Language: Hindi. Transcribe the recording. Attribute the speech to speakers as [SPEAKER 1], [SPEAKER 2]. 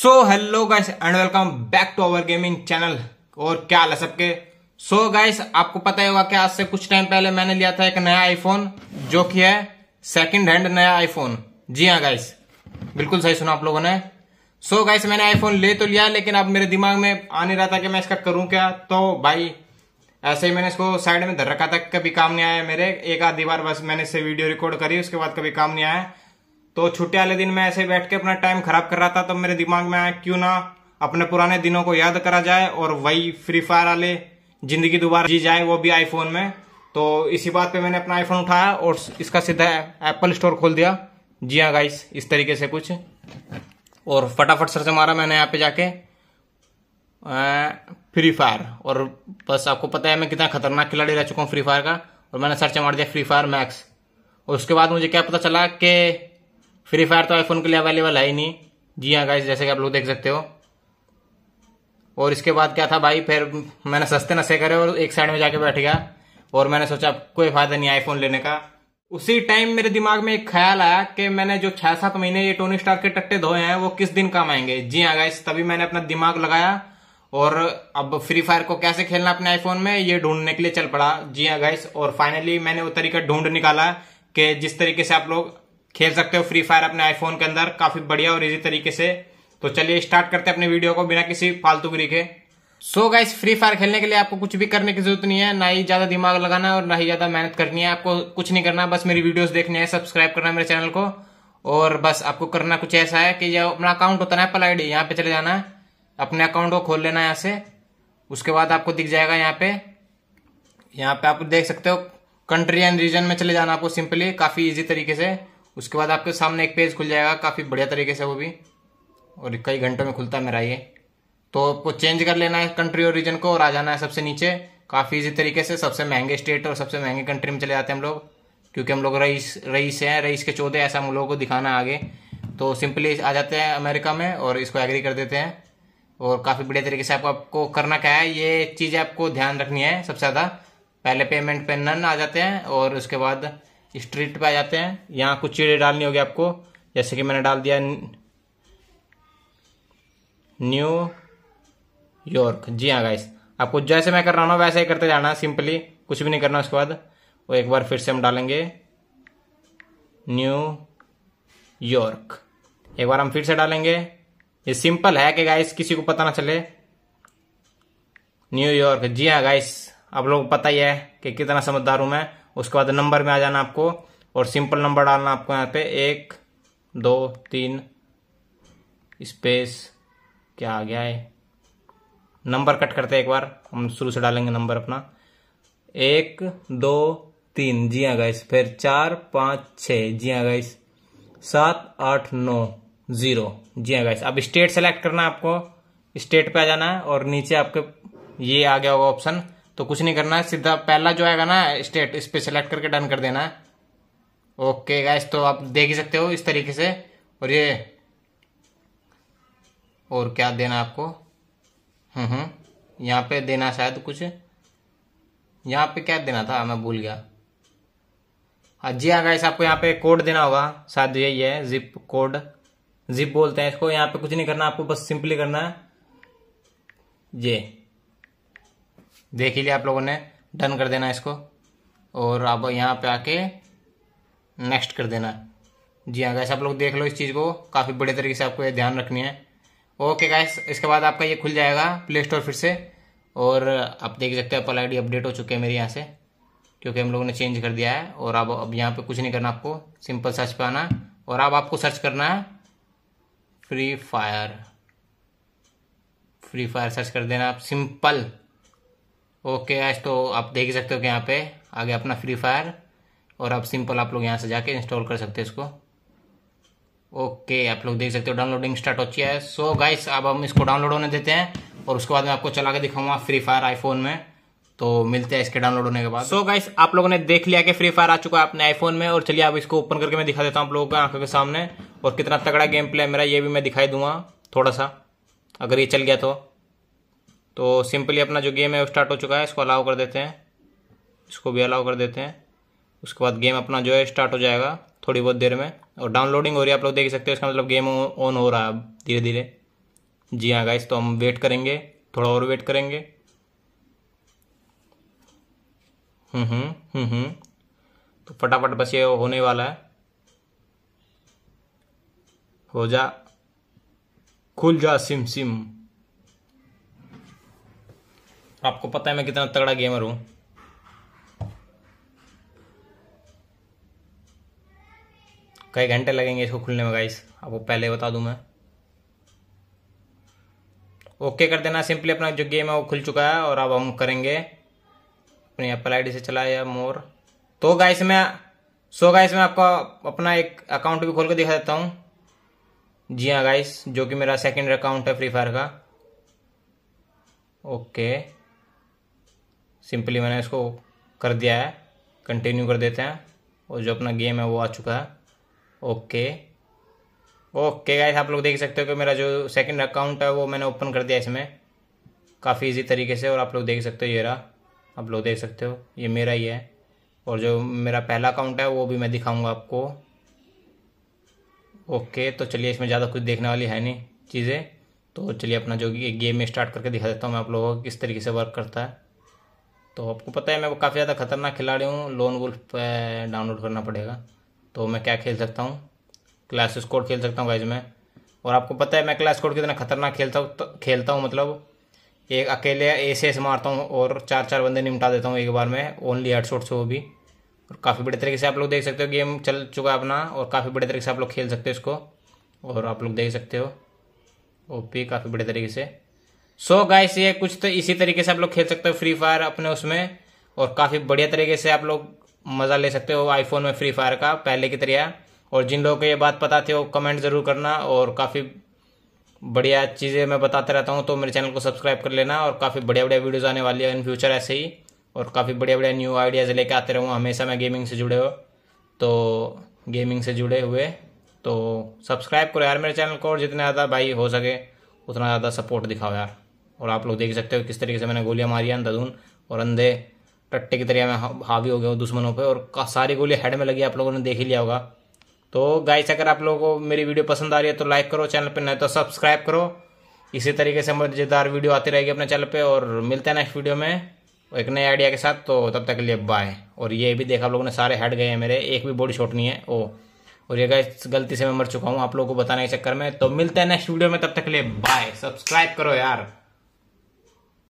[SPEAKER 1] so hello guys and welcome back to our gaming channel और क्या हाल है सबके सो so, गाइस आपको पता ही होगा कि आज से कुछ टाइम पहले मैंने लिया था एक नया आईफोन जो कि है सेकंड हैंड नया आईफोन जी हाँ गाइस बिल्कुल सही सुना आप लोगों ने सो so, गाइस मैंने आईफोन ले तो लिया लेकिन अब मेरे दिमाग में आ नहीं रहा था कि मैं इसका करूं क्या तो भाई ऐसे ही मैंने इसको साइड में धर रखा था कभी काम नहीं आया मेरे एक आधी बार बस मैंने इससे वीडियो रिकॉर्ड करी उसके बाद कभी काम नहीं आया तो छुट्टी वाले दिन मैं ऐसे बैठ के अपना टाइम खराब कर रहा था तो मेरे दिमाग में आया क्यों ना अपने पुराने दिनों को याद करा जाए और वही फ्री फायर वाले जिंदगी दोबारा जी जाए वो भी आईफोन में तो इसी बात पे मैंने अपना आईफोन उठाया और इसका सीधा एप्पल स्टोर खोल दिया जी हाँ गाइस इस तरीके से कुछ और फटाफट सर से मारा मैंने यहाँ पे जाके फ्री फायर और बस आपको पता है मैं कितना खतरनाक खिलाड़ी रह चुका हूँ फ्री फायर का और मैंने सर्च मार दिया फ्री फायर मैक्स और उसके बाद मुझे क्या पता चला कि फ्री फायर तो आईफोन के लिए अवेलेबल है ही नहीं जी हाँ गाइस जैसे कि आप लोग देख सकते हो और इसके बाद क्या था भाई फिर मैंने सस्ते नशे करे और एक साइड में जाके बैठ गया और मैंने सोचा कोई फायदा नहीं आईफोन लेने का उसी टाइम मेरे दिमाग में एक ख्याल आया कि मैंने जो छह सात महीने ये टोनी स्टार के टट्टे धोए हैं वो किस दिन काम आएंगे जी हाँ गाइस तभी मैंने अपना दिमाग लगाया और अब फ्री फायर को कैसे खेलना अपने आईफोन में ये ढूंढने के लिए चल पड़ा जी हाँ गाइस और फाइनली मैंने वो तरीका ढूंढ निकाला कि जिस तरीके से आप लोग खेल सकते हो फ्री फायर अपने आईफोन के अंदर काफी बढ़िया और इजी तरीके से तो चलिए स्टार्ट करते हैं अपने वीडियो को बिना किसी फालतू गिरी के so so guys free fire खेलने के लिए आपको कुछ भी करने की जरूरत नहीं है ना ही ज्यादा दिमाग लगाना और ना ही ज्यादा मेहनत करनी है आपको कुछ नहीं करना बस मेरी वीडियोस देखनी है सब्सक्राइब करना है मेरे चैनल को और बस आपको करना कुछ ऐसा है कि अपना अकाउंट होता है एप्पल आई डी यहाँ पे चले जाना है अपने अकाउंट को खोल लेना है यहाँ से उसके बाद आपको दिख जाएगा यहाँ पे यहाँ पे आप देख सकते हो कंट्री एंड रीजन में चले जाना आपको सिंपली काफी इजी तरीके से उसके बाद आपके सामने एक पेज खुल जाएगा काफ़ी बढ़िया तरीके से वो भी और कई घंटों में खुलता है मेरा ये तो आपको चेंज कर लेना है कंट्री और रीजन को और आ जाना है सबसे नीचे काफ़ी इजी तरीके से सबसे महंगे स्टेट और सबसे महंगे कंट्री में चले जाते हैं हम लोग क्योंकि हम लोग रईस रईस हैं रईस के चौदह ऐसा हम लोगों को दिखाना है आगे तो सिंपली आ जाते हैं अमेरिका में और इसको एग्री कर देते हैं और काफ़ी बढ़िया तरीके से आपको आपको करना क्या है ये चीज़ें आपको ध्यान रखनी है सबसे ज़्यादा पहले पेमेंट पे नन आ जाते हैं और उसके बाद स्ट्रीट पे आ जाते हैं यहाँ कुछ चीज़ें डालनी होगी आपको जैसे कि मैंने डाल दिया न्यू यॉर्क जी हाँ गाइस आपको जैसे मैं कर रहा हूँ वैसे ही करते जाना सिंपली कुछ भी नहीं करना उसके बाद वो एक बार फिर से हम डालेंगे न्यू यॉर्क एक बार हम फिर से डालेंगे ये सिंपल है कि गाइस किसी को पता ना चले न्यूयॉर्क जी हाँ गाइस आप लोग पता ही है कि कितना समझदार हूँ मैं उसके बाद नंबर में आ जाना आपको और सिंपल नंबर डालना आपको यहाँ पे एक दो तीन स्पेस क्या आ गया है नंबर कट करते हैं एक बार हम शुरू से डालेंगे नंबर अपना एक दो तीन जी हाँ गाइस फिर चार पाँच छ जी हाँ गाइस सात आठ नौ जीरो जी हाँ गाइस अब स्टेट सेलेक्ट करना है आपको स्टेट पे आ जाना है और नीचे आपके ये आ गया होगा ऑप्शन तो कुछ नहीं करना है सीधा पहला जो आएगा ना स्टेट इस पर सेलेक्ट करके डन कर देना है ओके गैस तो आप देख ही सकते हो इस तरीके से और ये और क्या देना आपको हम्म हम्म यहाँ पे देना शायद कुछ यहाँ पे क्या देना था मैं भूल गया हाँ जी हाँ गाइस आपको यहाँ पे कोड देना होगा शायद यही है जिप कोड जिप बोलते हैं इसको यहाँ पे कुछ नहीं करना आपको बस सिंपली करना है ये देख ही लिया आप लोगों ने डन कर देना इसको और अब यहाँ पे आके नेक्स्ट कर देना जी हाँ गैस आप लोग देख लो इस चीज़ को काफ़ी बड़े तरीके से आपको ये ध्यान रखनी है ओके गैस इसके बाद आपका ये खुल जाएगा प्ले स्टोर फिर से और आप देख सकते हैं अपल आई अपडेट हो चुके हैं मेरे यहाँ से क्योंकि हम लोगों ने चेंज कर दिया है और अब अब यहाँ पे कुछ नहीं करना आपको सिंपल सर्च पे आना और अब आपको सर्च करना है free fire free fire search कर देना आप सिंपल ओके आज तो आप देख सकते हो कि यहाँ पे आगे अपना फ्री फायर और आप सिंपल आप लोग यहाँ से जाके इंस्टॉल कर सकते हो इसको ओके आप लोग देख सकते हो डाउनलोडिंग स्टार्ट हो चुकी है सो गाइस अब हम इसको डाउनलोड होने देते हैं और उसके बाद मैं आपको चला के दिखाऊंगा फ्री फायर आईफोन में तो मिलते हैं इसके डाउनलोड होने के बाद सो so गाइस आप लोगों ने देख लिया कि फ्री फायर आ चुका है अपने आईफोन में और चलिए आप इसको ओपन करके मैं दिखा देता हूँ आप लोगों को आंखों के सामने और कितना तगड़ा गेम प्ले है मेरा ये भी मैं दिखाई दूंगा थोड़ा सा अगर ये चल गया तो तो सिंपली अपना जो गेम है वो स्टार्ट हो चुका है इसको अलाउ कर देते हैं इसको भी अलाउ कर देते हैं उसके बाद गेम अपना जो है स्टार्ट हो जाएगा थोड़ी बहुत देर में और डाउनलोडिंग हो रही है आप लोग देख सकते हो इसका मतलब गेम ऑन हो रहा है अब धीरे धीरे जी हाँ गाइस तो हम वेट करेंगे थोड़ा और वेट करेंगे हम्म हम्म, हम्म हम्म तो फटाफट बस ये होने वाला है हो जा खुल जा सिम सिम आपको पता है मैं कितना तगड़ा गेमर हूं कई घंटे लगेंगे इसको खुलने में गाइस आपको पहले बता दूं मैं ओके कर देना सिंपली अपना जो गेम है वो खुल चुका है और अब हम करेंगे अपनी एप्पल आई से चला या मोर तो गाइस मैं सो गाइस मैं आपको अपना एक अकाउंट भी खोल कर दिखा देता हूँ जी हाँ गाइस जो कि मेरा सेकेंड अकाउंट है फ्री फायर का ओके सिंपली मैंने इसको कर दिया है कंटिन्यू कर देते हैं और जो अपना गेम है वो आ चुका है ओके ओके गाइस आप लोग देख सकते हो कि मेरा जो सेकंड अकाउंट है वो मैंने ओपन कर दिया इसमें काफ़ी इजी तरीके से और आप लोग देख सकते हो ये रहा आप लोग देख सकते हो ये मेरा ही है और जो मेरा पहला अकाउंट है वो भी मैं दिखाऊंगा आपको ओके तो चलिए इसमें ज़्यादा कुछ देखने वाली है नहीं चीज़ें तो चलिए अपना जो गेम में स्टार्ट करके दिखा देता हूँ मैं आप लोगों को किस तरीके से वर्क करता है तो आपको पता है मैं काफ़ी ज़्यादा खतरनाक खिलाड़ी हूँ लोन वुल्फ पे डाउनलोड करना पड़ेगा तो मैं क्या खेल सकता हूँ क्लास स्कोर खेल सकता हूँ गाइज में और आपको पता है मैं क्लास स्कोर कितना खतरनाक खेलता हूँ तो, खेलता हूँ मतलब एक अकेले ऐसे ऐसे मारता हूँ और चार चार बंदे निमटा देता हूँ एक बार में ओनली शॉट से वो भी और काफ़ी बड़े तरीके से आप लोग देख सकते हो गेम चल चुका है अपना और काफ़ी बड़े तरीके से आप लोग खेल सकते हो इसको और आप लोग देख सकते हो ओपी काफ़ी बड़े तरीके से सो so गाइस ये कुछ तो इसी तरीके से आप लोग खेल सकते हो फ्री फायर अपने उसमें और काफ़ी बढ़िया तरीके से आप लोग मज़ा ले सकते हो आईफोन में फ्री फायर का पहले की तरह और जिन लोगों को ये बात पता थी वो कमेंट ज़रूर करना और काफ़ी बढ़िया चीज़ें मैं बताते रहता हूँ तो मेरे चैनल को सब्सक्राइब कर लेना और काफ़ी बढ़िया बढ़िया वीडियोज़ आने वाली है इन फ्यूचर ऐसे ही और काफ़ी बढ़िया बढ़िया न्यू आइडियाज़ लेके आते रहूँ हमेशा मैं गेमिंग से जुड़े हो तो गेमिंग से जुड़े हुए तो सब्सक्राइब करो यार मेरे चैनल को और जितना ज़्यादा भाई हो सके उतना ज़्यादा सपोर्ट दिखाओ यार और आप लोग देख सकते हो किस तरीके से मैंने गोलियां मारी अंधाधुन और अंधे टट्टे की तरह में हावी हो गया हूँ दुश्मनों पर और सारी गोलियाँ हेड में लगी आप लोगों ने देख ही लिया होगा तो गाइस अगर आप लोगों को मेरी वीडियो पसंद आ रही है तो लाइक करो चैनल पर नहीं तो सब्सक्राइब करो इसी तरीके से मजेदार वीडियो आती रहेगी अपने चैनल पर और मिलते हैं नेक्स्ट वीडियो में एक नए आइडिया के साथ तो तब तक के लिए बाय और ये भी देखा आप लोगों ने सारे हट गए हैं मेरे एक भी बॉडी शॉट नहीं है ओ और ये गाइस गलती से मैं मर चुका हूँ आप लोगों को बताने के चक्कर में तो मिलते हैं नेक्स्ट वीडियो में तब तक के लिए बाय सब्सक्राइब करो यार